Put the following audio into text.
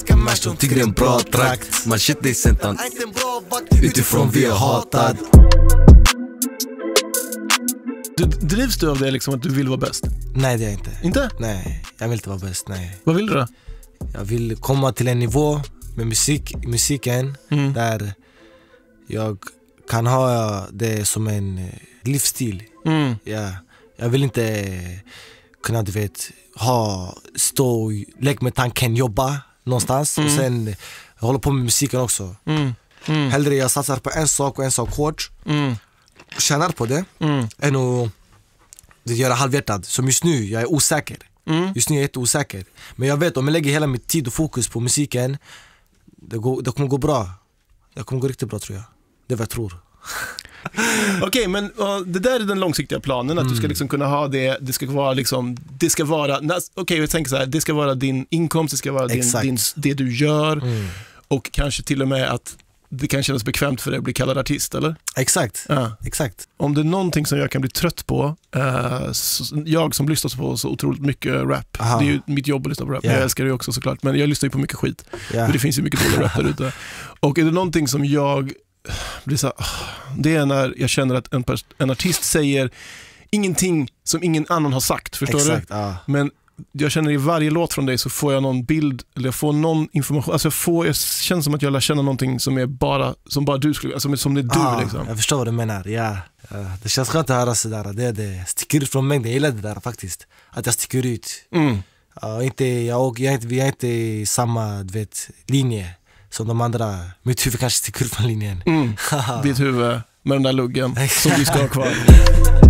Scammar som tigren, bra trakt Man shit dig sentan Utifrån vi är hatad du, drivs du av det liksom att du vill vara bäst? Nej, det är jag inte. Inte? Nej, jag vill inte vara bäst. Nej. Vad vill du då? Jag vill komma till en nivå med musik, musiken mm. där jag kan ha det som en eh, livsstil. Mm. Ja, jag vill inte kunna, du vet, ha, stå och lek med tanken, jobba någonstans mm. och sen jag håller på med musiken också. Mm. Mm. Hellre jag satsar på en sak och en sak hårt, mm. tjänar på det, mm. än att göra halvhjärtat. Som just nu, jag är osäker. Mm. Just nu är jag jätteosäker. Men jag vet om jag lägger hela min tid och fokus på musiken, det, går, det kommer gå bra. Det kommer gå riktigt bra tror jag. Det är vad jag tror. Okej, okay, men uh, det där är den långsiktiga planen, att mm. du ska mm. liksom kunna ha det, det ska vara liksom, det ska vara, okej okay, jag tänker så här, det ska vara din inkomst, det ska vara din, din det du gör mm. och kanske till och med att det kan kännas bekvämt för dig att bli kallad artist, eller? Exakt. Ja. Exakt. Om det är någonting som jag kan bli trött på, eh, så, jag som lyssnar på så otroligt mycket rap, Aha. det är ju mitt jobb att lyssna på rap, yeah. jag älskar det också såklart, men jag lyssnar ju på mycket skit, yeah. för det finns ju mycket dålig rap där ute. Och är det någonting som jag blir så här, det är när jag känner att en, en artist säger ingenting som ingen annan har sagt. Förstår Exakt, du? Ja. Men jag känner i varje låt från dig så får jag någon bild, eller jag får någon information. Alltså jag, får, jag känner som att jag lär känna någonting som, är bara, som bara du skulle, alltså som det är du. Ah, liksom. Jag förstår vad du menar, ja. Eh, det känns skönt att höra sådär, det, det sticker ut från mängden. Jag gillar det där faktiskt. Att jag sticker ut. Mm. Uh, inte, jag, och, jag, jag, är inte i samma du vet, linje som de andra. Mitt huvud kanske sticker ut från linjen. Mm. Ditt huvud med den där luggen som du ska ha kvar.